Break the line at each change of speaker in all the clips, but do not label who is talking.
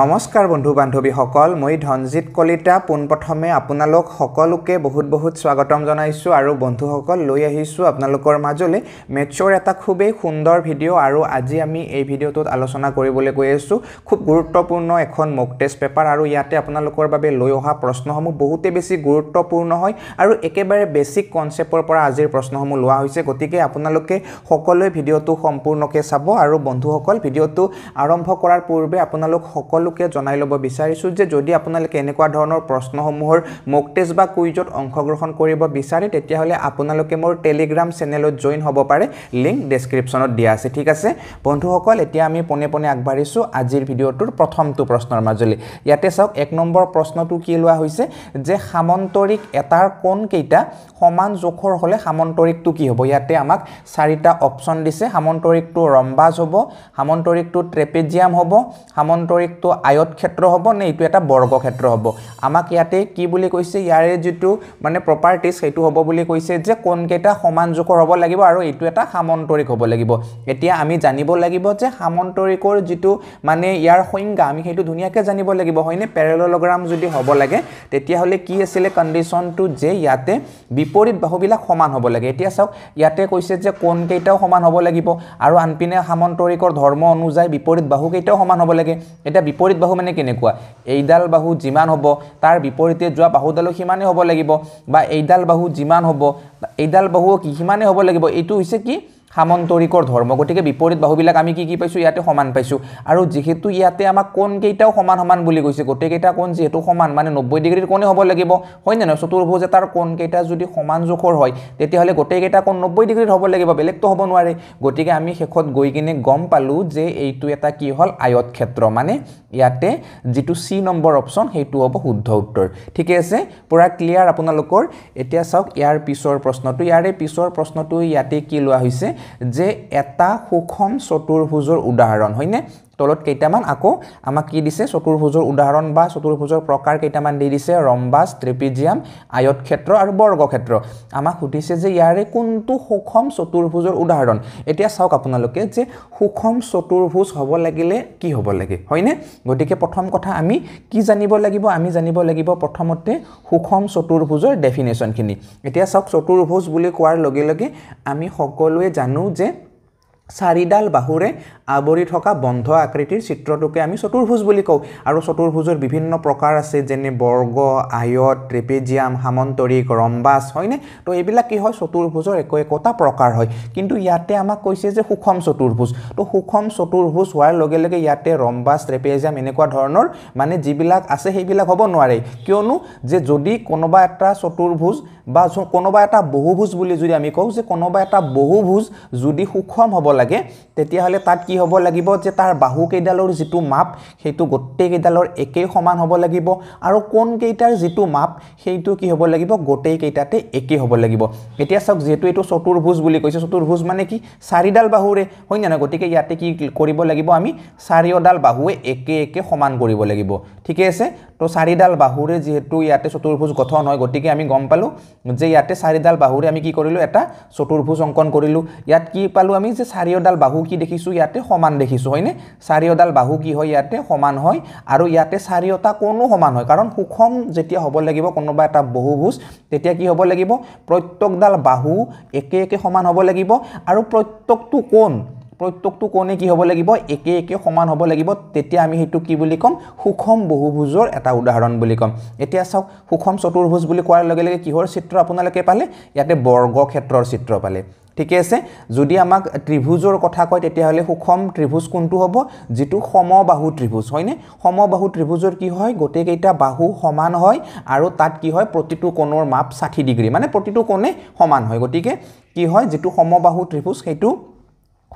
নমস্কাৰ বন্ধু বান্ধৱীসকল মই ধনজিৎ কলিতা পোনপ্ৰথমে আপোনালোক সকলোকে বহুত বহুত স্বাগতম জনাইছোঁ আৰু বন্ধুসকল লৈ আহিছোঁ আপোনালোকৰ মাজলৈ মেথছৰ এটা খুবেই সুন্দৰ ভিডিঅ' আৰু আজি আমি এই ভিডিঅ'টোত আলোচনা কৰিবলৈ গৈ আছোঁ খুব গুৰুত্বপূৰ্ণ এখন মক টেষ্ট পেপাৰ আৰু ইয়াতে আপোনালোকৰ বাবে লৈ অহা প্ৰশ্নসমূহ বহুতেই বেছি গুৰুত্বপূৰ্ণ হয় আৰু একেবাৰে বেছিক কনচেপ্টৰ পৰা আজিৰ প্ৰশ্নসমূহ লোৱা হৈছে গতিকে আপোনালোকে সকলোৱে ভিডিঅ'টো সম্পূৰ্ণকৈ চাব আৰু বন্ধুসকল ভিডিঅ'টো আৰম্ভ কৰাৰ পূৰ্বে আপোনালোক সকলোকে জনাই ল'ব বিচাৰিছোঁ যে যদি আপোনালোকে এনেকুৱা ধৰণৰ প্ৰশ্নসমূহৰ মোক টেষ্ট বা কুইজত অংশগ্ৰহণ কৰিব বিচাৰে তেতিয়াহ'লে আপোনালোকে মোৰ টেলিগ্ৰাম চেনেলত জইন হ'ব পাৰে লিংক ডেছক্ৰিপশ্যনত দিয়া আছে ঠিক আছে বন্ধুসকল এতিয়া আমি পোনে পোনে আগবাঢ়িছোঁ আজিৰ ভিডিঅ'টোৰ প্ৰথমটো প্ৰশ্নৰ মাজুলী ইয়াতে চাওক এক নম্বৰ প্ৰশ্নটো কি লোৱা হৈছে যে সামন্তৰিক এটাৰ কোনকেইটা সমান জোখৰ হ'লে সামন্তৰিকটো কি হ'ব ইয়াতে আমাক চাৰিটা অপশ্যন দিছে সামন্তৰিকটো ৰম্বাজ হ'ব সামন্তৰিকটো ট্ৰেপেজিয়াম হ'ব সামন্তৰিক এইটো আয়ত ক্ষেত্ৰ হ'ব নে এইটো এটা বৰ্গ ক্ষেত্ৰ হ'ব আমাক ইয়াতে কি বুলি কৈছে ইয়াৰে যিটো মানে প্ৰপাৰ্টিজ সেইটো হ'ব বুলি কৈছে যে কোনকেইটা সমান সমানজোখৰ হ'ব লাগিব আৰু এইটো এটা সামন্তৰিক হ'ব লাগিব এতিয়া আমি জানিব লাগিব যে সামন্তৰিকৰ যিটো মানে ইয়াৰ সংজ্ঞা আমি সেইটো ধুনীয়াকৈ জানিব লাগিব হয়নে পেৰেললগ্ৰাম যদি হ'ব লাগে তেতিয়াহ'লে কি আছিলে কণ্ডিশ্যনটো যে ইয়াতে বিপৰীত বাহুবিলাক সমান হ'ব লাগে এতিয়া চাওক ইয়াতে কৈছে যে কোনকেইটাও সমান হ'ব লাগিব আৰু আনপিনে সামন্তৰিকৰ ধৰ্ম অনুযায়ী বিপৰীত বাহুকেইটাও সমান হ'ব লাগে এতিয়া বিপৰীত বাহু মানে কেনেকুৱা এইডাল বাহু যিমান হ'ব তাৰ বিপৰীতে যোৱা বাহুডালো সিমানেই হ'ব লাগিব বা এইডাল বাহু যিমান হ'ব এইডাল বাহু সিমানেই হ'ব লাগিব এইটো হৈছে কি সামন্তৰিকৰ ধৰ্ম গতিকে বিপৰীত বাহুবিলাক আমি কি কি পাইছোঁ ইয়াতে সমান পাইছোঁ আৰু যিহেতু ইয়াতে আমাক কোনকেইটাও সমান সমান বুলি কৈছে গোটেইকেইটা কোণ যিহেতু সমান মানে নব্বৈ ডিগ্ৰীৰ কোণে হ'ব লাগিব হয়নে নহয় চতুৰ্ভুজ এটাৰ কোণকেইটা যদি সমান জোখৰ হয় তেতিয়াহ'লে গোটেইকেইটা কোণ নব্বৈ ডিগ্ৰীত হ'ব লাগিব বেলেগতো হ'ব নোৱাৰে গতিকে আমি শেষত গৈ কিনে গম পালোঁ যে এইটো এটা কি হ'ল আয়ত ক্ষেত্ৰ মানে ইয়াতে যিটো চি নম্বৰ অপশ্যন সেইটো হ'ব শুদ্ধ উত্তৰ ঠিকে আছে পূৰা ক্লিয়াৰ আপোনালোকৰ এতিয়া চাওক ইয়াৰ পিছৰ প্ৰশ্নটো ইয়াৰে পিছৰ প্ৰশ্নটো ইয়াতে কি লোৱা হৈছে যে এটা সুষম চতুৰ্ভুজৰ উদাহৰণ হয়নে তলত কেইটামান আকৌ আমাক কি দিছে চতুৰ্ভুজৰ উদাহৰণ বা চতুৰ্ভুজৰ প্ৰকাৰ কেইটামান দি দিছে ৰম্বাছ ত্ৰিপিজিয়াম আয়তক্ষেত্ৰ আৰু বৰ্গক্ষেত্ৰ আমাক সুধিছে যে ইয়াৰে কোনটো সুষম চতুৰ্ভুজৰ উদাহৰণ এতিয়া চাওক আপোনালোকে যে সুষম চতুৰ্ভুজ হ'ব লাগিলে কি হ'ব লাগে হয়নে গতিকে প্ৰথম কথা আমি কি জানিব লাগিব আমি জানিব লাগিব প্ৰথমতে সুষম চতুৰ্ভুজৰ ডেফিনেশ্যনখিনি এতিয়া চাওক চতুৰ্ভুজ বুলি কোৱাৰ লগে লগে আমি সকলোৱে জানো যে চাৰিডাল বাহুৰে আৱৰি থকা বন্ধ আকৃতিৰ চিত্ৰটোকে আমি চতুৰ্ভুজ বুলি কওঁ আৰু চতুৰ্ভুজৰ বিভিন্ন প্ৰকাৰ আছে যেনে বৰ্গ আয়ত ট্ৰেপেজিয়াম সামন্তৰিক ৰম্বাছ হয়নে তো এইবিলাক কি হয় চতুৰ্ভুজৰ একো একোটা প্ৰকাৰ হয় কিন্তু ইয়াতে আমাক কৈছে যে সুষম চতুৰ্ভুজ তো সুষম চতুৰ্ভুজ হোৱাৰ লগে লগে ইয়াতে ৰম্বাছ ট্ৰেপেজিয়াম এনেকুৱা ধৰণৰ মানে যিবিলাক আছে সেইবিলাক হ'ব নোৱাৰে কিয়নো যে যদি কোনোবা এটা চতুৰ্ভুজ বা কোনোবা এটা বহুভোজ বুলি যদি আমি কওঁ যে কোনোবা এটা বহুভোজ যদি সুষম হ'ব লাগে তেতিয়াহ'লে তাত কি হ'ব লাগিব যে তাৰ বাহুকেইডালৰ যিটো মাপ সেইটো গোটেইকেইডালৰ একেই সমান হ'ব লাগিব আৰু কোনকেইটাৰ যিটো মাপ সেইটো কি হ'ব লাগিব গোটেইকেইটাতে একেই হ'ব লাগিব এতিয়া চাওক যিহেতু এইটো চতুৰ্ভোজ বুলি কৈছে চতুৰ্ভোজ মানে কি চাৰিডাল বাহুৰে হয় নে নহয় গতিকে ইয়াতে কি কৰিব লাগিব আমি চাৰিওডাল বাহুৱে একে একে সমান কৰিব লাগিব ঠিকেই আছে তো চাৰিডাল বাহুৰে যিহেতু ইয়াতে চতুৰ্ভুজ গঠন হয় গতিকে আমি গম পালোঁ যে ইয়াতে চাৰিডাল বাহুৰে আমি কি কৰিলোঁ এটা চতুৰ্ভুজ অংকন কৰিলোঁ ইয়াত কি পালোঁ আমি যে চাৰিওডাল বাহু কি দেখিছোঁ ইয়াতে সমান দেখিছোঁ হয়নে চাৰিওডাল বাহু কি হয় ইয়াতে সমান হয় আৰু ইয়াতে চাৰিওটা কোনো সমান হয় কাৰণ সুষম যেতিয়া হ'ব লাগিব কোনোবা এটা বহুভোজ তেতিয়া কি হ'ব লাগিব প্ৰত্যেকডাল বাহু একে একে সমান হ'ব লাগিব আৰু প্ৰত্যেকটো কোণ প্ৰত্যেকটো কোণে কি হ'ব লাগিব একে একে সমান হ'ব লাগিব তেতিয়া আমি সেইটো কি বুলি ক'ম সুষম বহুভোজৰ এটা উদাহৰণ বুলি ক'ম এতিয়া চাওক সুষম চতুৰ্ভোজ বুলি কোৱাৰ লগে লগে কিহৰ চিত্ৰ আপোনালোকে পালে ইয়াতে বৰ্গক্ষেত্ৰৰ চিত্ৰ পালে ঠিকে আছে যদি আমাক ত্ৰিভুজৰ কথা কয় তেতিয়াহ'লে সুষম ত্ৰিভুজ কোনটো হ'ব যিটো সমবাহু ত্ৰিভুজ হয়নে সমবাহু ত্ৰিভুজৰ কি হয় গোটেইকেইটা বাহু সমান হয় আৰু তাত কি হয় প্ৰতিটো কোণৰ মাপ ষাঠি ডিগ্ৰী মানে প্ৰতিটো কোণে সমান হয় গতিকে কি হয় যিটো সমবাহু ত্ৰিভুজ সেইটো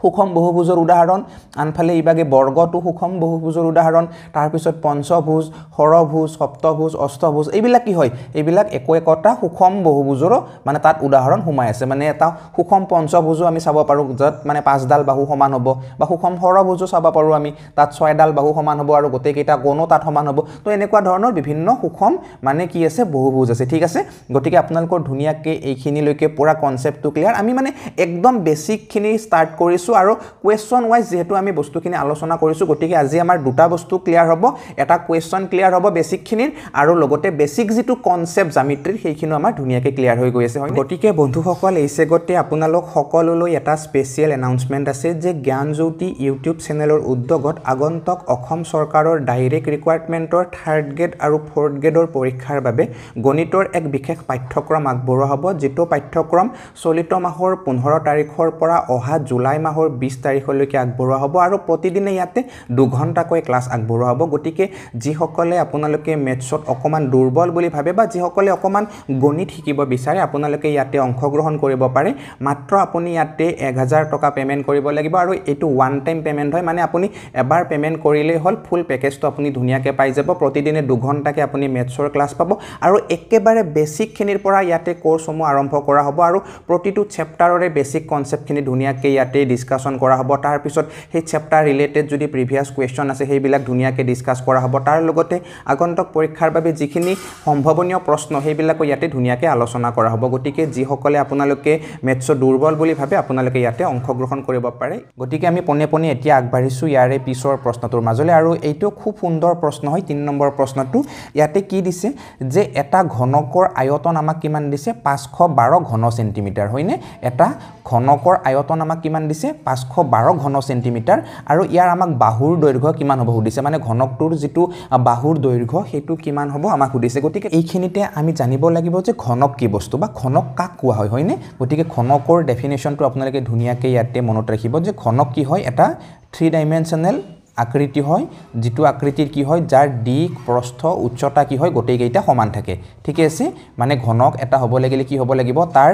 সুষম বহুভোজৰ উদাহৰণ আনফালে ইভাগে বৰ্গটো সুষম বহুভোজৰ উদাহৰণ তাৰপিছত পঞ্চভোজ সৰভোজ সপ্তভোজ অষ্টভোজ এইবিলাক কি হয় এইবিলাক একো একোটা সুষম বহুভোজৰো মানে তাত উদাহৰণ সোমাই আছে মানে এটা সুষম পঞ্চভোজো আমি চাব পাৰোঁ য'ত মানে পাঁচডাল বাহু সমান হ'ব বা সুষম সৰভোজো চাব পাৰোঁ আমি তাত ছয়ডাল বাহু সমান হ'ব আৰু গোটেইকেইটা গণো তাত সমান হ'ব তো এনেকুৱা ধৰণৰ বিভিন্ন সুষম মানে কি আছে বহুভোজ আছে ঠিক আছে গতিকে আপোনালোকৰ ধুনীয়াকৈ এইখিনিলৈকে পূৰা কনচেপ্টটো ক্লিয়াৰ আমি মানে একদম বেছিকখিনি ষ্টাৰ্ট কৰিছোঁ কৰিছোঁ আৰু কুৱেশ্যন ৱাইজ যিহেতু আমি বস্তুখিনি আলোচনা কৰিছোঁ গতিকে আজি আমাৰ দুটা বস্তু ক্লিয়াৰ হ'ব এটা কুৱেশ্যন ক্লিয়াৰ হ'ব বেছিকখিনিৰ আৰু লগতে বেছিক যিটো কনচেপ্ট জামিত্ৰীৰ সেইখিনিও আমাৰ ধুনীয়াকৈ ক্লিয়াৰ হৈ গৈ আছে হয় গতিকে বন্ধুসকল এই চেগতে আপোনালোক সকলোলৈ এটা স্পেচিয়েল এনাউন্সমেণ্ট আছে যে জ্ঞান জ্যোতি ইউটিউব চেনেলৰ উদ্যোগত আগন্তক অসম চৰকাৰৰ ডাইৰেক্ট ৰিকুৱাৰমেণ্টৰ থাৰ্ড গ্ৰেড আৰু ফ'ৰ্থ গ্ৰেডৰ পৰীক্ষাৰ বাবে গণিতৰ এক বিশেষ পাঠ্যক্ৰম আগবঢ়োৱা হ'ব যিটো পাঠ্যক্ৰম চলিত মাহৰ পোন্ধৰ তাৰিখৰ পৰা অহা জুলাই মাহৰ মাহৰ বিছ তাৰিখলৈকে আগবঢ়োৱা হ'ব আৰু প্ৰতিদিনে ইয়াতে দুঘণ্টাকৈ ক্লাছ আগবঢ়োৱা হ'ব গতিকে যিসকলে আপোনালোকে মেথছত অকণমান দুৰ্বল বুলি ভাবে বা যিসকলে অকণমান গণিত শিকিব বিচাৰে আপোনালোকে ইয়াতে অংশগ্ৰহণ কৰিব পাৰে মাত্ৰ আপুনি ইয়াতে এক হাজাৰ টকা পে'মেণ্ট কৰিব লাগিব আৰু এইটো ওৱান টাইম পে'মেণ্ট হয় মানে আপুনি এবাৰ পে'মেণ্ট কৰিলেই হ'ল ফুল পেকেজটো আপুনি ধুনীয়াকৈ পাই যাব প্ৰতিদিনে দুঘণ্টাকৈ আপুনি মেথছৰ ক্লাছ পাব আৰু একেবাৰে বেছিকখিনিৰ পৰা ইয়াতে কোৰ্ছসমূহ আৰম্ভ কৰা হ'ব আৰু প্ৰতিটো চেপ্টাৰৰে বেছিক কনচেপ্টখিনি ধুনীয়াকৈ ইয়াতে ডিছ ডিছকাশ্যন কৰা হ'ব তাৰপিছত সেই চেপ্টাৰ ৰিলেটেড যদি প্ৰিভিয়াছ কুৱেশ্যন আছে সেইবিলাক ধুনীয়াকৈ ডিছকাছ কৰা হ'ব তাৰ লগতে আগন্তক পৰীক্ষাৰ বাবে যিখিনি সম্ভাৱনীয় প্ৰশ্ন সেইবিলাকো ইয়াতে ধুনীয়াকৈ আলোচনা কৰা হ'ব গতিকে যিসকলে আপোনালোকে মেথছ দুৰ্বল বুলি ভাবে আপোনালোকে ইয়াতে অংশগ্ৰহণ কৰিব পাৰে গতিকে আমি পোনে পোনে এতিয়া আগবাঢ়িছোঁ ইয়াৰে পিছৰ প্ৰশ্নটোৰ মাজলৈ আৰু এইটো খুব সুন্দৰ প্ৰশ্ন হয় তিনি নম্বৰ প্ৰশ্নটো ইয়াতে কি দিছে যে এটা ঘনকৰ আয়তন আমাক কিমান দিছে পাঁচশ বাৰ ঘন চেণ্টিমিটাৰ হয়নে এটা ঘনকৰ আয়তন আমাক কিমান দিছে সুধিছে পাঁচশ বাৰ ঘন চেণ্টিমিটাৰ আৰু ইয়াৰ আমাক বাহুৰ দৈৰ্ঘ্য কিমান হ'ব সুধিছে মানে ঘনকটোৰ যিটো বাহুৰ দৈৰ্ঘ্য সেইটো কিমান হ'ব আমাক সুধিছে গতিকে এইখিনিতে আমি জানিব লাগিব যে ঘনক কি বস্তু বা ঘনক কাক কোৱা হয় হয়নে গতিকে ঘনকৰ ডেফিনেশ্যনটো আপোনালোকে ধুনীয়াকৈ ইয়াতে মনত ৰাখিব যে ঘনক কি হয় এটা থ্ৰী ডাইমেনশ্যনেল আকৃতি হয় যিটো আকৃতিৰ কি হয় যাৰ দিক প্ৰস্থ উচ্চতা কি হয় গোটেইকেইটা সমান থাকে ঠিকে আছে মানে ঘনক এটা হ'ব লাগিলে কি হ'ব লাগিব তাৰ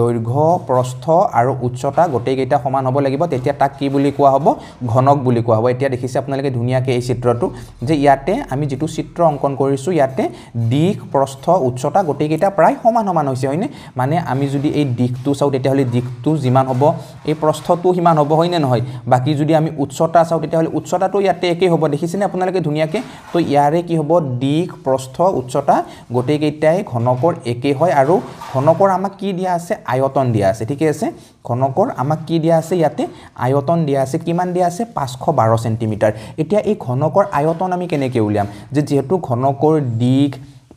দৈৰ্ঘ্য প্ৰস্থ আৰু উচ্চতা গোটেইকেইটা সমান হ'ব লাগিব তেতিয়া তাক কি বুলি কোৱা হ'ব ঘনক বুলি কোৱা হ'ব এতিয়া দেখিছে আপোনালোকে ধুনীয়াকৈ এই চিত্ৰটো যে ইয়াতে আমি যিটো চিত্ৰ অংকন কৰিছোঁ ইয়াতে দিক প্ৰস্থ উচ্চতা গোটেইকেইটা প্ৰায় সমান সমান হৈছে হয়নে মানে আমি যদি এই দিশটো চাওঁ তেতিয়াহ'লে দিশটো যিমান হ'ব এই প্ৰস্থটো সিমান হ'ব হয়নে নহয় বাকী যদি আমি উচ্চতা চাওঁ তেতিয়াহ'লে উচ্চতা উচ্চতাটো ইয়াতে একেই হ'ব দেখিছেনে আপোনালোকে ধুনীয়াকৈ তো ইয়াৰে কি হ'ব দিশ প্ৰস্থ উচ্চতা গোটেইকেইটাই ঘনকৰ একেই হয় আৰু ঘনকৰ আমাক কি দিয়া আছে আয়তন দিয়া আছে ঠিকেই আছে ঘনকৰ আমাক কি দিয়া আছে ইয়াতে আয়তন দিয়া আছে কিমান দিয়া আছে পাঁচশ বাৰ চেণ্টিমিটাৰ এতিয়া এই ঘনকৰ আয়তন আমি কেনেকৈ উলিয়াম যে যিহেতু ঘনকৰ দিশ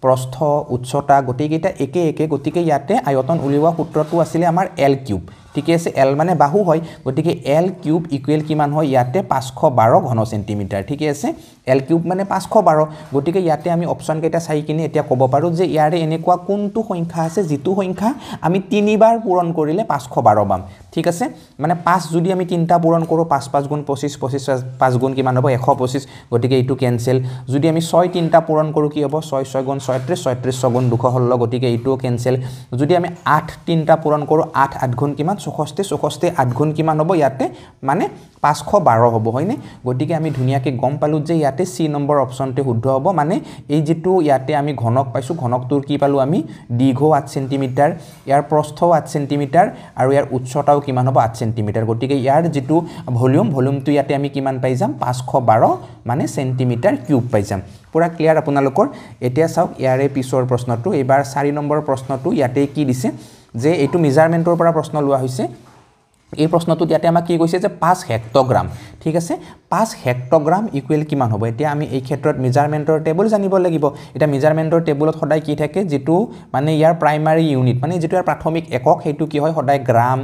প্ৰস্থ উচ্চতা গোটেইকেইটা একে একে গতিকে ইয়াতে আয়তন উলিওৱা সূত্ৰটো আছিলে আমাৰ এল কিউব ঠিকে আছে এল মানে বাহু হয় গতিকে এল কিউব ইকুৱেল কিমান হয় ইয়াতে পাঁচশ বাৰ ঘন চেণ্টিমিটাৰ ঠিকে আছে এল কিউব মানে পাঁচশ বাৰ গতিকে ইয়াতে আমি অপশ্যনকেইটা চাই কিনে এতিয়া ক'ব পাৰোঁ যে ইয়াৰে এনেকুৱা কোনটো সংখ্যা আছে যিটো সংখ্যা আমি তিনিবাৰ পূৰণ কৰিলে পাঁচশ বাৰ পাম ঠিক আছে মানে পাঁচ যদি আমি তিনিটা পূৰণ কৰোঁ পাঁচ পাঁচ গুণ পঁচিছ পঁচিছ পাঁচ গুণ কিমান হ'ব এশ পঁচিছ গতিকে এইটো কেঞ্চেল যদি আমি ছয় তিনিটা পূৰণ কৰোঁ কি হ'ব ছয় ছয় গুণ ছয়ত্ৰিছ ছয়ত্ৰিছ ছগুণ দুশ ষোল্ল গতিকে এইটোও কেঞ্চেল যদি আমি আঠ তিনিটা পূৰণ কৰোঁ আঠ আঠ গুণ কিমান চৌষষ্ঠি চৌষষ্ঠি আঠগুণ কিমান হ'ব ইয়াতে মানে পাঁচশ বাৰ হ'ব হয়নে গতিকে আমি ধুনীয়াকৈ গম পালোঁ যে ইয়াতে চি নম্বৰ অপশ্যনটো শুদ্ধ হ'ব মানে এই যিটো ইয়াতে আমি ঘনক পাইছোঁ ঘনকটোৰ কি পালোঁ আমি দীৰ্ঘ আঠ চেণ্টিমিটাৰ ইয়াৰ প্ৰস্থও আঠ চেণ্টিমিটাৰ আৰু ইয়াৰ উচ্চতাও কিমান হ'ব আঠ চেণ্টিমিটাৰ গতিকে ইয়াৰ যিটো ভলিউম ভলিউমটো ইয়াতে আমি কিমান পাই যাম পাঁচশ বাৰ মানে চেণ্টিমিটাৰ কিউব পাই যাম পূৰা ক্লিয়াৰ আপোনালোকৰ এতিয়া চাওক ইয়াৰে পিছৰ প্ৰশ্নটো এইবাৰ চাৰি নম্বৰ প্ৰশ্নটো ইয়াতে কি দিছে যে এইটো মেজাৰমেণ্টৰ পৰা প্ৰশ্ন লোৱা হৈছে এই প্ৰশ্নটোত ইয়াতে আমাক কি কৈছে যে পাঁচ হেক্টগ্ৰাম ঠিক আছে পাঁচ হেক্টগ্ৰাম ইকুৱেল কিমান হ'ব এতিয়া আমি এই ক্ষেত্ৰত মেজাৰমেণ্টৰ টেবুল জানিব লাগিব এতিয়া মেজাৰমেণ্টৰ টেবুলত সদায় কি থাকে যিটো মানে ইয়াৰ প্ৰাইমাৰী ইউনিট মানে যিটো ইয়াৰ প্ৰাথমিক একক সেইটো কি হয় সদায় গ্ৰাম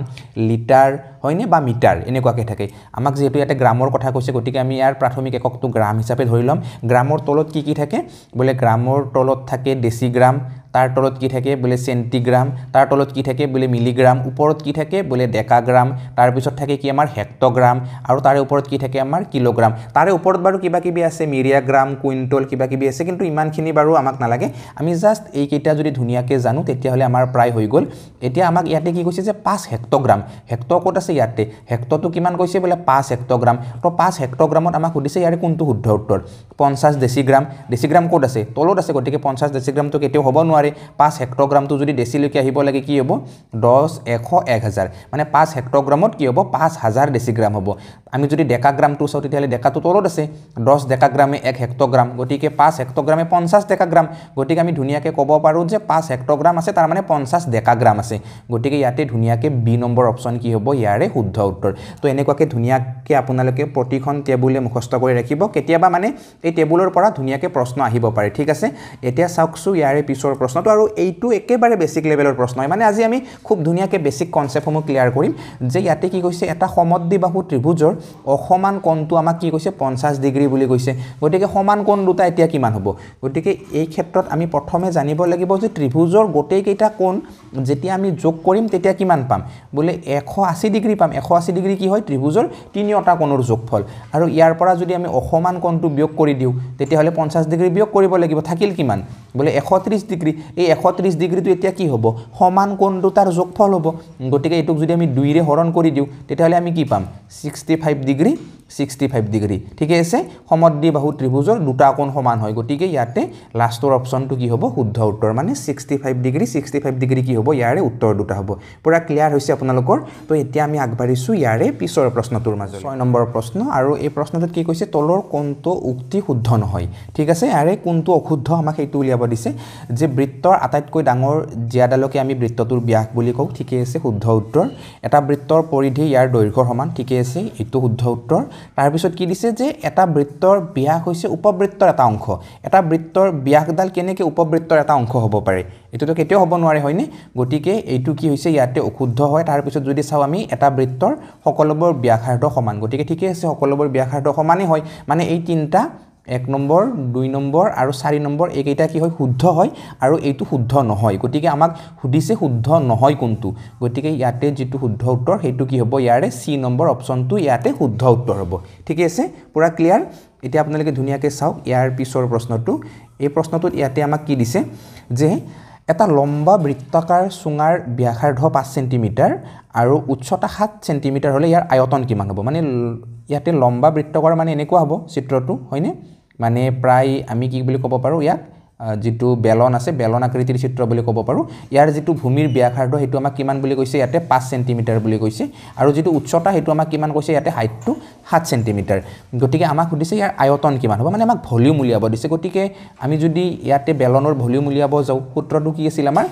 লিটাৰ হয়নে বা মিটাৰ এনেকুৱাকৈ থাকে আমাক যিহেতু ইয়াতে গ্ৰামৰ কথা কৈছে গতিকে আমি ইয়াৰ প্ৰাথমিক এককটো গ্ৰাম হিচাপে ধৰি ল'ম গ্ৰামৰ তলত কি কি থাকে বোলে গ্ৰামৰ তলত থাকে দেশী গ্ৰাম তাৰ তলত কি থাকে বোলে চেণ্টিগ্ৰাম তাৰ তলত কি থাকে বোলে মিলিগ্ৰাম ওপৰত কি থাকে বোলে ডেকাগ্ৰাম তাৰপিছত থাকে কি আমাৰ হেক্টগ্ৰাম আৰু তাৰে ওপৰত কি থাকে আমাৰ কিলোগ্ৰাম তাৰে ওপৰত বাৰু কিবা কিবি আছে মিৰিয়া গ্ৰাম কুইণ্টল কিবাকিবি আছে কিন্তু ইমানখিনি বাৰু আমাক নালাগে আমি জাষ্ট এইকেইটা যদি ধুনীয়াকৈ জানো তেতিয়াহ'লে আমাৰ প্ৰায় হৈ গ'ল এতিয়া আমাক ইয়াতে কি কৈছে যে পাঁচ হেক্টগ্ৰাম হেক্টৰ ক'ত আছে ইয়াতে হেক্টৰটো কিমান কৈছে বোলে পাঁচ হেক্টগ্ৰাম তো পাঁচ হেক্টগ্ৰামত আমাক সুধিছে ইয়াৰে কোনটো শুদ্ধ উত্তৰ পঞ্চাছ ডেচিগ্ৰাম ডেচিগ্ৰাম ক'ত আছে তলত আছে গতিকে পঞ্চাছ ডেচিগ্ৰামটো কেতিয়াও হ'ব নোৱাৰে পাৰি পাঁচ হেক্টৰগ্ৰামটো যদি ডেচিলৈকে আহিব লাগে কি হ'ব দহ এশ এক হাজাৰ মানে পাঁচ হেক্টৰগ্ৰামত কি হ'ব পাঁচ হাজাৰ ডেচিগ্ৰাম হ'ব আমি যদি ডেকাগ্ৰামটো চাওঁ তেতিয়াহ'লে ডেকাটো তলত আছে দহ ডেকাগ্ৰামে এক হেক্টৰগ্ৰাম গতিকে পাঁচ হেক্টৰগ্ৰামে পঞ্চাছ ডেকাগ্ৰাম গতিকে আমি ধুনীয়াকৈ ক'ব পাৰোঁ যে পাঁচ হেক্টৰগ্ৰাম আছে তাৰমানে পঞ্চাছ ডেকাগ্ৰাম আছে গতিকে ইয়াতে ধুনীয়াকৈ বি নম্বৰ অপশ্যন কি হ'ব ইয়াৰে শুদ্ধ উত্তৰ ত' এনেকুৱাকৈ ধুনীয়াকৈ আপোনালোকে প্ৰতিখন টেবুলে মুখস্থ কৰি ৰাখিব কেতিয়াবা মানে এই টেবুলৰ পৰা ধুনীয়াকৈ প্ৰশ্ন আহিব পাৰে ঠিক আছে এতিয়া চাওকচোন ইয়াৰে পিছৰ প্ৰশ্ন প্ৰশ্নটো আৰু এইটো একেবাৰে বেছিক লেভেলৰ প্ৰশ্ন হয় মানে আজি আমি খুব ধুনীয়াকৈ বেছিক কনচেপ্টসমূহ ক্লিয়াৰ কৰিম যে ইয়াতে কি কৈছে এটা সমদ্বি বাহু ত্ৰিভুজৰ অসমান কণটো আমাক কি কৈছে পঞ্চাছ ডিগ্ৰী বুলি কৈছে গতিকে সমান কণ দুটা এতিয়া কিমান হ'ব গতিকে এই ক্ষেত্ৰত আমি প্ৰথমে জানিব লাগিব যে ত্ৰিভুজৰ গোটেইকেইটা কোণ যেতিয়া আমি যোগ কৰিম তেতিয়া কিমান পাম বোলে এশ আশী ডিগ্ৰী পাম এশ আশী ডিগ্ৰী কি হয় ত্ৰিভুজৰ তিনিওটা কোণৰ যোগফল আৰু ইয়াৰ পৰা যদি আমি অসমান কণটো বিয়োগ কৰি দিওঁ তেতিয়াহ'লে পঞ্চাছ ডিগ্ৰী বিয়োগ কৰিব লাগিব থাকিল কিমান বোলে এশ ত্ৰিছ ডিগ্ৰী এই এশ ত্ৰিছ ডিগ্ৰীটো এতিয়া কি হ'ব সমান কোণ দুটাৰ যোগফল হ'ব গতিকে এইটোক যদি আমি দুইৰে হৰণ কৰি দিওঁ তেতিয়াহ'লে আমি কি পাম sixty five degree sixty five degree ঠিকে আছে সমদ্বিবাহু ত্ৰিভুজৰ দুটা কোণ সমান হয় গতিকে ইয়াতে লাষ্টৰ অপশ্যনটো কি হ'ব শুদ্ধ উত্তৰ মানে sixty five degree sixty five degree কি হ'ব ইয়াৰে উত্তৰ দুটা হ'ব পূৰা ক্লিয়াৰ হৈছে আপোনালোকৰ তো এতিয়া আমি আগবাঢ়িছোঁ ইয়াৰে পিছৰ প্ৰশ্নটোৰ মাজত ছয় নম্বৰ প্ৰশ্ন আৰু এই প্ৰশ্নটোত কি কৈছে তলৰ কোণটো উক্তি শুদ্ধ নহয় ঠিক আছে ইয়াৰে কোণটো অশুদ্ধ আমাক সেইটো উলিয়াব দিছে যে বৃত্তৰ আটাইতকৈ ডাঙৰ জীয়াডালকে আমি বৃত্তটোৰ ব্যাস বুলি কওঁ ঠিকেই আছে শুদ্ধ উত্তৰ এটা বৃত্তৰ পৰিধি ইয়াৰ দৈৰ্ঘ্যৰ সমান ঠিকেই আছে এইটো শুদ্ধ উত্তৰ তাৰপিছত কি দিছে যে এটা বৃত্তৰ ব্যাস হৈছে উপবৃত্তৰ এটা অংশ এটা বৃত্তৰ ব্যাসডাল কেনেকৈ উপবৃত্তৰ এটা অংশ হ'ব পাৰে এইটোতো কেতিয়াও হ'ব নোৱাৰে হয়নে গতিকে এইটো কি হৈছে ইয়াতে অশুদ্ধ হয় তাৰপিছত যদি চাওঁ আমি এটা বৃত্তৰ সকলোবোৰ ব্যাসাৰ্ধ সমান গতিকে ঠিকেই আছে সকলোবোৰ ব্যাসাৰ্ধ সমানেই হয় মানে এই তিনিটা এক নম্বৰ দুই নম্বৰ আৰু চাৰি নম্বৰ এইকেইটা কি হয় শুদ্ধ হয় আৰু এইটো শুদ্ধ নহয় গতিকে আমাক সুধিছে শুদ্ধ নহয় কোনটো গতিকে ইয়াতে যিটো শুদ্ধ উত্তৰ সেইটো কি হ'ব ইয়াৰে চি নম্বৰ অপশ্যনটো ইয়াতে শুদ্ধ উত্তৰ হ'ব ঠিকেই আছে পূৰা ক্লিয়াৰ এতিয়া আপোনালোকে ধুনীয়াকৈ চাওক ইয়াৰ পিছৰ প্ৰশ্নটো এই প্ৰশ্নটোত ইয়াতে আমাক কি দিছে যে এটা লম্বা বৃত্তাকাৰ চুঙাৰ ব্যাসাৰ্ধ পাঁচ চেণ্টিমিটাৰ আৰু উচ্চতা সাত চেণ্টিমিটাৰ হ'লে ইয়াৰ আয়তন কিমান হ'ব মানে ইয়াতে লম্বা বৃত্তকাৰ মানে এনেকুৱা হ'ব চিত্ৰটো হয়নে মানে প্ৰায় আমি কি বুলি ক'ব পাৰোঁ ইয়াক যিটো বেলন আছে বেলন আকৃতিৰ চিত্ৰ বুলি ক'ব পাৰোঁ ইয়াৰ যিটো ভূমিৰ ব্যাসাৰ্ধ সেইটো আমাক কিমান বুলি কৈছে ইয়াতে পাঁচ চেণ্টিমিটাৰ বুলি কৈছে আৰু যিটো উচ্চতা সেইটো আমাক কিমান কৈছে ইয়াতে হাইটটো সাত চেণ্টিমিটাৰ গতিকে আমাক সুধিছে ইয়াৰ আয়তন কিমান হ'ব মানে আমাক ভলিউম উলিয়াব দিছে গতিকে আমি যদি ইয়াতে বেলনৰ ভলিউম উলিয়াব যাওঁ সূত্ৰটো কি আছিল আমাৰ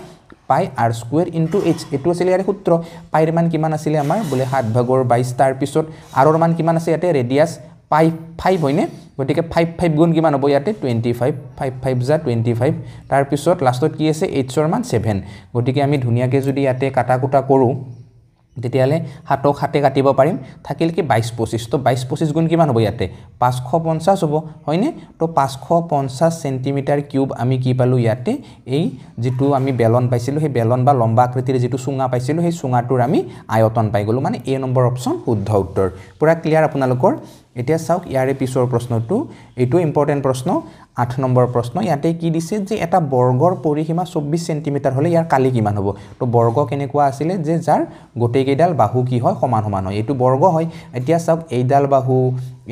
পাই আৰ স্কুৱেৰ ইনটু এইচ এইটো আছিলে ইয়াৰে সূত্ৰ পাইৰ মান কিমান আছিলে আমাৰ বোলে সাত ভাগৰ বাইছ তাৰপিছত আৰৰ মান কিমান আছে ইয়াতে ৰেডিয়াছ পাই ফাইভ হয়নে গতিকে ফাইভ ফাইভ গুণ কিমান হ'ব ইয়াতে টুৱেণ্টি ফাইভ ফাইভ ফাইভ যা টুৱেণ্টি ফাইভ তাৰপিছত লাষ্টত কি আছে এইটছৰ মান ছেভেন গতিকে আমি ধুনীয়াকৈ যদি ইয়াতে কাটা কুটা কৰোঁ তেতিয়াহ'লে সাতক সাতে কাটিব পাৰিম থাকিল কি বাইছ পঁচিছ তো বাইছ পঁচিছ গুণ কিমান হ'ব ইয়াতে পাঁচশ পঞ্চাছ হ'ব হয়নে তো পাঁচশ পঞ্চাছ চেণ্টিমিটাৰ কিউব আমি কি পালোঁ ইয়াতে এই যিটো আমি বেলন পাইছিলোঁ সেই বেলন বা লম্বা আকৃতিৰ যিটো চুঙা পাইছিলোঁ সেই চুঙাটোৰ আমি আয়তন পাই গ'লোঁ মানে এ নম্বৰ অপশ্যন শুদ্ধ উত্তৰ পূৰা ক্লিয়াৰ আপোনালোকৰ এতিয়া চাওক ইয়াৰে পিছৰ প্ৰশ্নটো এইটো ইম্পৰ্টেণ্ট প্ৰশ্ন আঠ নম্বৰ প্ৰশ্ন ইয়াতে কি দিছে যে এটা বৰ্গৰ পৰিসীমা চৌব্বিছ চেণ্টিমিটাৰ হ'লে ইয়াৰ কালি কিমান হ'ব তো বৰ্গ কেনেকুৱা আছিলে যে যাৰ গোটেইকেইডাল বাহু কি হয় সমান সমান হয় এইটো বৰ্গ হয় এতিয়া চাওক এইডাল বাহু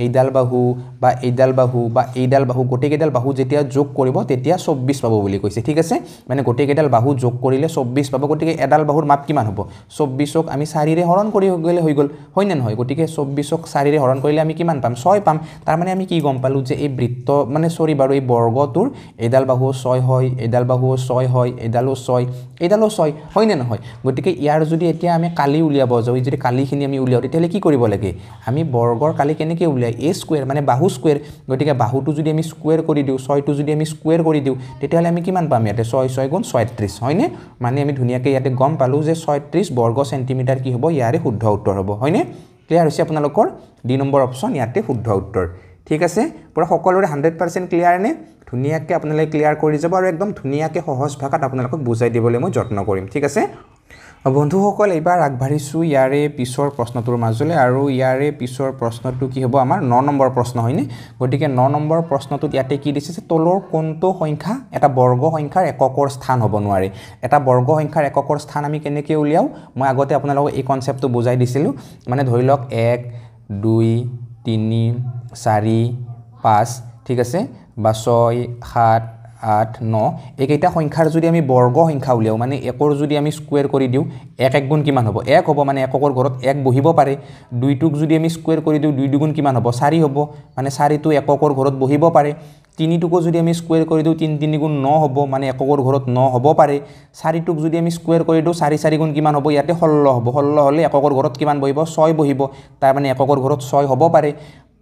এইডাল বাহু বা এইডাল বাহু বা এইডাল বাহু গোটেইকেইডাল বাহু যেতিয়া যোগ কৰিব তেতিয়া চৌব্বিছ পাব বুলি কৈছে ঠিক আছে মানে গোটেইকেইডাল বাহু যোগ কৰিলে চৌব্বিছ পাব গতিকে এডাল বাহুৰ মাপ কিমান হ'ব চৌব্বিছক আমি চাৰিৰে হৰণ কৰি গ'লে হৈ গ'ল হয়নে নহয় গতিকে চৌব্বিছক চাৰিৰে হৰণ কৰিলে আমি কিমান পাম ছয় পাম তাৰমানে আমি কি গম পালোঁ যে এই বৃত্ত মানে চৰি বাৰু এই বৰ্গটোৰ এইডাল বাহু ছয় হয় এইডাল বাহুও ছয় হয় এইডালো ছয় এইডালো ছয় হয়নে নহয় গতিকে ইয়াৰ যদি এতিয়া আমি কালি উলিয়াব যাওঁ যদি কালিখিনি আমি উলিয়াওঁ তেতিয়াহ'লে কি কৰিব লাগে আমি বৰ্গৰ কালি কেনেকৈ উলিয়াই এ স্কুৱেৰ মানে বাহু স্কুৱেৰ গতিকে বাহুটো যদি আমি স্কুৱেৰ কৰি দিওঁ ছয়টো যদি আমি স্কুৱেৰ কৰি দিওঁ তেতিয়াহ'লে আমি কিমান পাম ইয়াতে ছয় ছয় গুণ ছয়ত্ৰিছ হয়নে মানে আমি ধুনীয়াকৈ ইয়াতে গম পালোঁ যে ছয়ত্ৰিছ বৰ্গ চেণ্টিমিটাৰ কি হ'ব ইয়াৰে শুদ্ধ উত্তৰ হ'ব হয়নে ক্লিয়াৰ হৈছে আপোনালোকৰ দুই নম্বৰ অপশ্যন ইয়াতে শুদ্ধ উত্তৰ ঠিক আছে পূৰা সকলোৰে হাণ্ড্ৰেড পাৰ্চেণ্ট ক্লিয়াৰনে ধুনীয়াকৈ আপোনালোকে ক্লিয়াৰ কৰি যাব আৰু একদম ধুনীয়াকৈ সহজ ভাষাত আপোনালোকক বুজাই দিবলৈ মই যত্ন কৰিম ঠিক আছে বন্ধুসকল এইবাৰ আগবাঢ়িছোঁ ইয়াৰে পিছৰ প্ৰশ্নটোৰ মাজলৈ আৰু ইয়াৰে পিছৰ প্ৰশ্নটো কি হ'ব আমাৰ ন নম্বৰ প্ৰশ্ন হয়নে গতিকে ন নম্বৰ প্ৰশ্নটোত ইয়াতে কি দিছে যে তলৰ কোনটো সংখ্যা এটা বৰ্গ সংখ্যাৰ এককৰ স্থান হ'ব নোৱাৰে এটা বৰ্গ সংখ্যাৰ এককৰ স্থান আমি কেনেকৈ উলিয়াও মই আগতে আপোনালোকক এই কনচেপ্টটো বুজাই দিছিলোঁ মানে ধৰি লওক এক দুই তিনি চাৰি পাঁচ ঠিক আছে বা ছয় সাত আঠ ন এইকেইটা সংখ্যাৰ যদি আমি বৰ্গ সংখ্যা উলিয়াওঁ মানে একৰ যদি আমি স্কুৱেৰ কৰি দিওঁ এক এক গুণ কিমান হ'ব এক হ'ব মানে এককৰ ঘৰত এক বহিব পাৰে দুইটোক যদি আমি স্কুৱেৰ কৰি দিওঁ দুই দুগুণ কিমান হ'ব চাৰি হ'ব মানে চাৰিটো এককৰ ঘৰত বহিব পাৰে তিনিটোকো যদি আমি স্কুৱেৰ কৰি দিওঁ তিনি তিনিগুণ ন হ'ব মানে এককৰ ঘৰত ন হ'ব পাৰে চাৰিটোক যদি আমি স্কুৱেৰ কৰি দিওঁ চাৰি চাৰিগুণ কিমান হ'ব ইয়াতে ষোল্ল হ'ব ষোল্ল হ'লে এককৰ ঘৰত কিমান বহিব ছয় বহিব তাৰমানে এককৰ ঘৰত ছয় হ'ব পাৰে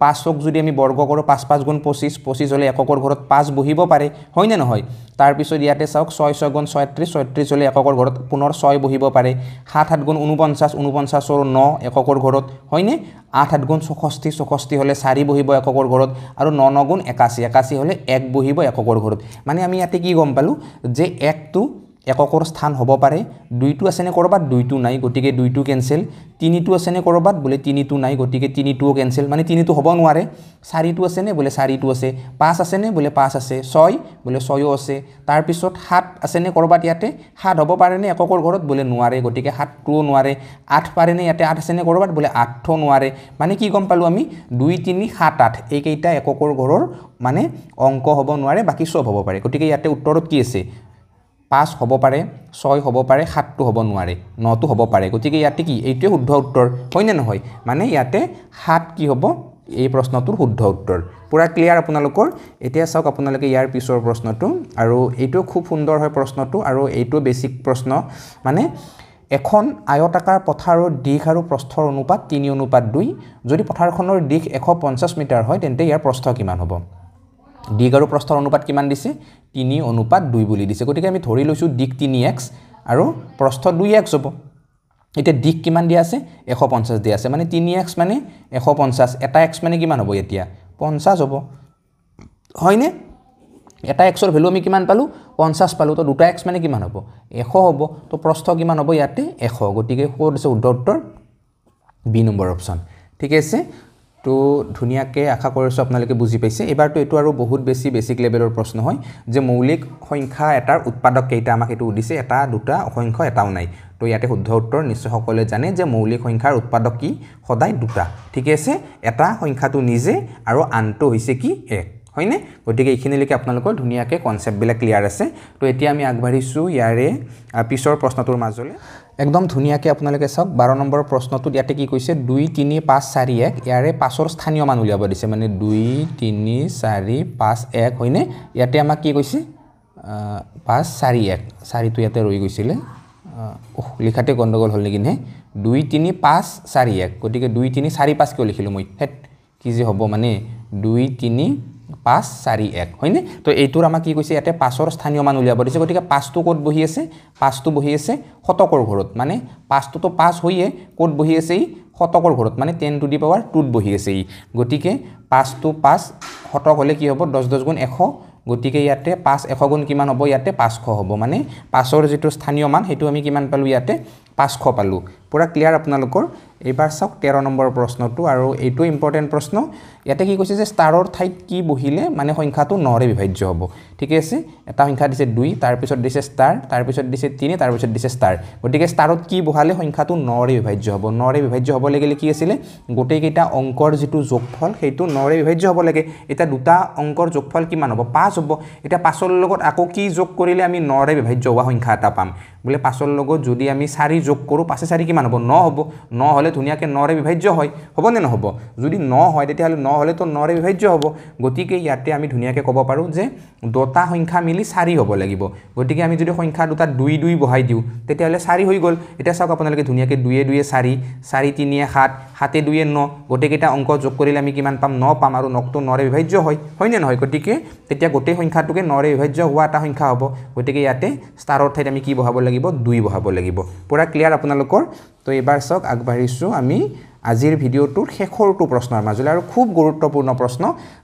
পাঁচক যদি আমি বৰ্গ কৰোঁ পাঁচ পাঁচ গুণ পঁচিছ পঁচিছ হ'লে এককৰ ঘৰত পাঁচ বহিব পাৰে হয়নে নহয় তাৰপিছত ইয়াতে চাওক ছয় ছয় গুণ ছয়ত্ৰিছ ছয়ত্ৰিছ হ'লে এককৰ ঘৰত পুনৰ ছয় বহিব পাৰে সাত সাত গুণ ঊনপঞ্চাছ ঊনপঞ্চাছৰ ন এককৰ ঘৰত হয়নে আঠ আঠ গুণ চৌষষ্ঠি চৌষষ্ঠি হ'লে চাৰি বহিব এককৰ ঘৰত আৰু ন ন গুণ একাশী একাশী হ'লে এক বহিব এককৰ ঘৰত মানে আমি ইয়াতে কি গম পালোঁ যে একটো এককৰ স্থান হ'ব পাৰে দুইটো আছেনে ক'ৰবাত দুইটো নাই গতিকে দুইটো কেনচেল তিনিটো আছেনে ক'ৰবাত বোলে তিনিটো নাই গতিকে তিনিটোও কেঞ্চেল মানে তিনিটো হ'ব নোৱাৰে চাৰিটো আছেনে বোলে চাৰিটো আছে পাঁচ আছেনে বোলে পাঁচ আছে ছয় বোলে ছয়ো আছে তাৰপিছত সাত আছেনে ক'ৰবাত ইয়াতে সাত হ'ব পাৰেনে এককৰ ঘৰত বোলে নোৱাৰে গতিকে সাতটোও নোৱাৰে আঠ পাৰেনে ইয়াতে আঠ আছেনে ক'ৰবাত বোলে আঠো নোৱাৰে মানে কি গম পালোঁ আমি দুই তিনি সাত আঠ এইকেইটা এককৰ ঘৰৰ মানে অংক হ'ব নোৱাৰে বাকী চব হ'ব পাৰে গতিকে ইয়াতে উত্তৰত কি আছে পাঁচ হ'ব পাৰে ছয় হ'ব পাৰে সাতটো হ'ব নোৱাৰে নটো হ'ব পাৰে গতিকে ইয়াতে কি এইটোৱে শুদ্ধ উত্তৰ হয়নে নহয় মানে ইয়াতে সাত কি হ'ব এই প্ৰশ্নটোৰ শুদ্ধ উত্তৰ পূৰা ক্লিয়াৰ আপোনালোকৰ এতিয়া চাওক আপোনালোকে ইয়াৰ পিছৰ প্ৰশ্নটো আৰু এইটো খুব সুন্দৰ হয় প্ৰশ্নটো আৰু এইটো বেছিক প্ৰশ্ন মানে এখন আয়তাকাৰ পথাৰৰ দিশ আৰু প্ৰস্থৰ অনুপাত তিনি অনুপাত দুই যদি পথাৰখনৰ দিশ এশ পঞ্চাছ মিটাৰ হয় তেন্তে ইয়াৰ প্ৰস্থ কিমান হ'ব দিগ আৰু প্ৰস্থৰ অনুপাত কিমান দিছে তিনি অনুপাত দুই বুলি দিছে গতিকে আমি ধৰি লৈছোঁ দিগ তিনি এক্স আৰু প্ৰস্থ দুই এক্স হ'ব এতিয়া দিগ কিমান দিয়া আছে এশ পঞ্চাছ দিয়া আছে মানে তিনি এক্স মানে এশ পঞ্চাছ এটা এক্স মানে কিমান হ'ব এতিয়া পঞ্চাছ হ'ব হয়নে এটা এক্সৰ ভেলু আমি কিমান পালোঁ পঞ্চাছ পালোঁ তো দুটা এক্স মানে কিমান হ'ব এশ হ'ব তো প্ৰস্থ কিমান হ'ব ইয়াতে এশ গতিকে ক'ত আছে শুদ্ধ উত্তৰ বি নম্বৰ অপশ্যন ঠিকে আছে তো ধুনীয়াকৈ আশা কৰিছোঁ আপোনালোকে বুজি পাইছে এইবাৰতো এইটো আৰু বহুত বেছি বেচিক লেভেলৰ প্ৰশ্ন হয় যে মৌলিক সংখ্যা এটাৰ উৎপাদক কেইটা আমাক এইটো সুধিছে এটা দুটা অসংখ্য এটাও নাই তো ইয়াতে শুদ্ধ উত্তৰ নিশ্চয় সকলোৱে জানে যে মৌলিক সংখ্যাৰ উৎপাদক কি সদায় দুটা ঠিকে আছে এটা সংখ্যাটো নিজে আৰু আনটো হৈছে কি এক হয়নে গতিকে এইখিনিলৈকে আপোনালোকৰ ধুনীয়াকৈ কনচেপ্টবিলাক ক্লিয়াৰ আছে তো এতিয়া আমি আগবাঢ়িছোঁ ইয়াৰে পিছৰ প্ৰশ্নটোৰ মাজলৈ একদম ধুনীয়াকৈ আপোনালোকে চাওক বাৰ নম্বৰ প্ৰশ্নটোত ইয়াতে কি কৈছে দুই তিনি পাঁচ চাৰি এক ইয়াৰে পাঁচৰ স্থানীয় মান উলিয়াব দিছে মানে দুই তিনি চাৰি পাঁচ এক হয়নে ইয়াতে আমাক কি কৈছে পাঁচ চাৰি এক চাৰিটো ইয়াতে ৰৈ গৈছিলে অহ লিখাতে গণ্ডগোল হ'ল নেকি নে দুই তিনি পাঁচ চাৰি এক গতিকে দুই তিনি চাৰি পাঁচকৈ লিখিলোঁ মই হেট কি যে হ'ব মানে দুই তিনি পাঁচ চাৰি এক হয়নে তো এইটোৰ আমাক কি কৈছে ইয়াতে পাঁচৰ স্থানীয় মান উলিয়াব দিছে গতিকে পাঁচটো কত বহি আছে পাঁচটো বহি আছে শতকৰ ঘৰত মানে পাঁচটোতো তো পাঁচ হইয়ে কত বহি আছে ই শতকৰ ঘৰত মানে টেন টু দি পাৱাৰ টুত বহি আছে ই গতি পাঁচটো পাঁচ শতক হলে কি হব দহ দহ গুণ এশ গতিকে ইয়াতে পাঁচ এশ গুণ কিমান হব ইয়াতে পাঁচশ হব মানে পাঁচৰ যিটো স্থানীয় মান সেইটো আমি কিমান পালোঁ ইয়াতে পাঁচশ পালোঁ পুরা ক্লিয়ার আপনার এইবার সব তের নম্বর প্রশ্ন আর এইটো ইম্পর্টেন্ট প্রশ্ন ইয়াতে কি কৈছে যে স্টারর ঠাইত কি বহিলে মানে সংখ্যাটো নরে বিভাজ্য হব ঠিক আছে এটা সংখ্যা দিছে দুই তারপর দিছে স্টার তারপর দিছে তিন তারপর দিছে স্টার গতি স্টারত কি বহালে সংখ্যাটো নরে বিভাজ্য হব নরে বিভাজ্য হব লাগিলে কি আছিলে গোটেকেইটা অঙ্কর যেটো যোগফল সেইটো নরে বিভাজ্য হব লাগে এটা দুটা অঙ্কর যোগফল কিমান হব পাঁচ হব এটা পাঁচর লগত আকো কি যোগ করিলে আমি নরে বিভাজ্য হওয়া সংখ্যা এটা পাম বোলে পাঁচর লগত যদি আমি চারি যোগ করো পাঁচে চারি কিমান হ'ব ন হ'ব ন হ'লে ধুনীয়াকৈ নৰে বিভাজ্য হয় হ'বনে নহ'ব যদি ন হয় তেতিয়াহ'লে ন হ'লেতো নৰে বিভাজ্য হ'ব গতিকে ইয়াতে আমি ধুনীয়াকৈ ক'ব পাৰোঁ যে দুটা সংখ্যা মিলি চাৰি হ'ব লাগিব গতিকে আমি যদি সংখ্যা দুটা দুই দুই বহাই দিওঁ তেতিয়াহ'লে চাৰি হৈ গ'ল এতিয়া চাওক আপোনালোকে ধুনীয়াকৈ দুয়ে দুয়ে চাৰি চাৰি তিনিয়ে সাত সাতে দুয়ে ন গোটেইকেইটা অংক যোগ করলে আমি কিমান পাম ন পাম আর নটো নরে বিভাজ্য হয় হয় না নয় গতি তেতিয়া গোটেই সংখ্যাটকে নরে বিভাজ্য হওয়া একটা সংখ্যা হব গতি ইয়াতে স্টারর ঠাইত আমি কি বহাব লাগিব দুই বহাব লাগিব পুরা ক্লিয়ার আপনার তো এবার চক আগবাড়ি আমি আজিৰ ভিডিঅ'টোৰ শেষৰটো প্ৰশ্নৰ মাজলৈ আৰু খুব গুৰুত্বপূৰ্ণ প্ৰশ্ন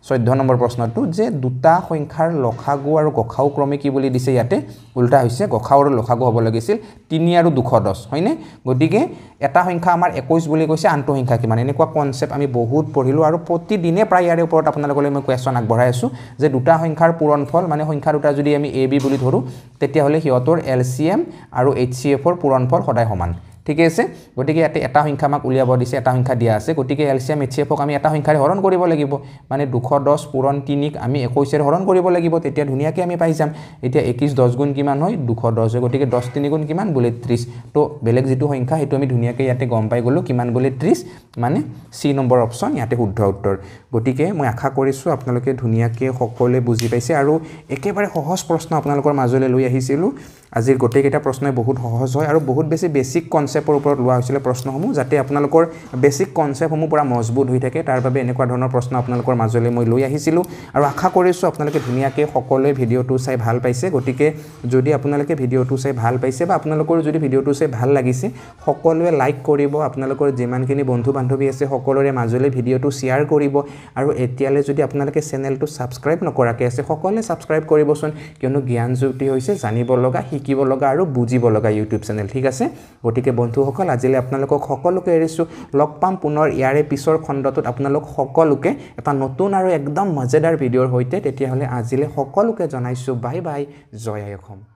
চৈধ্য নম্বৰ প্ৰশ্নটো যে দুটা সংখ্যাৰ লখাগু আৰু গখাও ক্ৰমে কি বুলি দিছে ইয়াতে ওলোটা হৈছে গখাও আৰু লখাগু হ'ব লাগিছিল তিনি আৰু দুশ দহ হয়নে গতিকে এটা সংখ্যা আমাৰ একৈছ বুলি কৈছে আনটো সংখ্যা কিমান এনেকুৱা কনচেপ্ট আমি বহুত পঢ়িলোঁ আৰু প্ৰতিদিনে প্ৰায় ইয়াৰে ওপৰত আপোনালোকলৈ মই কুৱেশ্যন আগবঢ়াই আছোঁ যে দুটা সংখ্যাৰ পূৰণফল মানে সংখ্যা দুটা যদি আমি এ বি বুলি ধৰোঁ তেতিয়াহ'লে সিহঁতৰ এল চি এম আৰু এইচ চি এফৰ পূৰণফল সদায় সমান ঠিকে আছে গতিকে ইয়াতে এটা সংখ্যা আমাক উলিয়াব দিছে এটা সংখ্যা দিয়া আছে গতিকে এলচিয়াম এইচ এফক আমি এটা সংখ্যাৰে হৰণ কৰিব লাগিব মানে দুশ দহ পূৰণ তিনিক আমি একৈছেৰে হৰণ কৰিব লাগিব তেতিয়া ধুনীয়াকৈ আমি পাই যাম এতিয়া একৈছ দহ গুণ কিমান হয় দুশ দহ হয় গতিকে দহ তিনি গুণ কিমান বোলে ত্ৰিছ তো বেলেগ যিটো সংখ্যা সেইটো আমি ধুনীয়াকৈ ইয়াতে গম পাই গ'লোঁ কিমান বোলে ত্ৰিছ মানে চি নম্বৰ অপশ্যন ইয়াতে শুদ্ধ উত্তৰ গতিকে মই আশা কৰিছোঁ আপোনালোকে ধুনীয়াকৈ সকলোৱে বুজি পাইছে আৰু একেবাৰে সহজ প্ৰশ্ন আপোনালোকৰ মাজলৈ লৈ আহিছিলোঁ আজিৰ গোটেইকেইটা প্ৰশ্নই বহুত সহজ হয় আৰু বহুত বেছি বেছিক কনচেপ্ট কনচেপ্টৰ ওপৰত লোৱা হৈছিলে প্ৰশ্নসমূহ যাতে আপোনালোকৰ বেছিক কনচেপ্টসমূহ পূৰা মজবুত হৈ থাকে তাৰ বাবে এনেকুৱা ধৰণৰ প্ৰশ্ন আপোনালোকৰ মাজলৈ মই লৈ আহিছিলোঁ আৰু আশা কৰিছোঁ আপোনালোকে ধুনীয়াকৈ সকলোৱে ভিডিঅ'টো চাই ভাল পাইছে গতিকে যদি আপোনালোকে ভিডিঅ'টো চাই ভাল পাইছে বা আপোনালোকৰ যদি ভিডিঅ'টো চাই ভাল লাগিছে সকলোৱে লাইক কৰিব আপোনালোকৰ যিমানখিনি বন্ধু বান্ধৱী আছে সকলোৰে মাজলৈ ভিডিঅ'টো শ্বেয়াৰ কৰিব আৰু এতিয়ালৈ যদি আপোনালোকে চেনেলটো ছাবস্ক্ৰাইব নকৰাকৈ আছে সকলোৱে ছাবস্ক্ৰাইব কৰিবচোন কিয়নো জ্ঞান জ্যোতি হৈছে জানিব লগা শিকিব লগা আৰু বুজিব লগা ইউটিউব চেনেল ঠিক আছে গতিকে বন্ধুসকল আজিলৈ আপোনালোকক সকলোকে এৰিছোঁ লগ পাম পুনৰ ইয়াৰে পিছৰ খণ্ডটোত আপোনালোক সকলোকে এটা নতুন আৰু একদম মজেদাৰ ভিডিঅ'ৰ সৈতে তেতিয়াহ'লে আজিলৈ সকলোকে জনাইছোঁ বাই বাই জয় অসম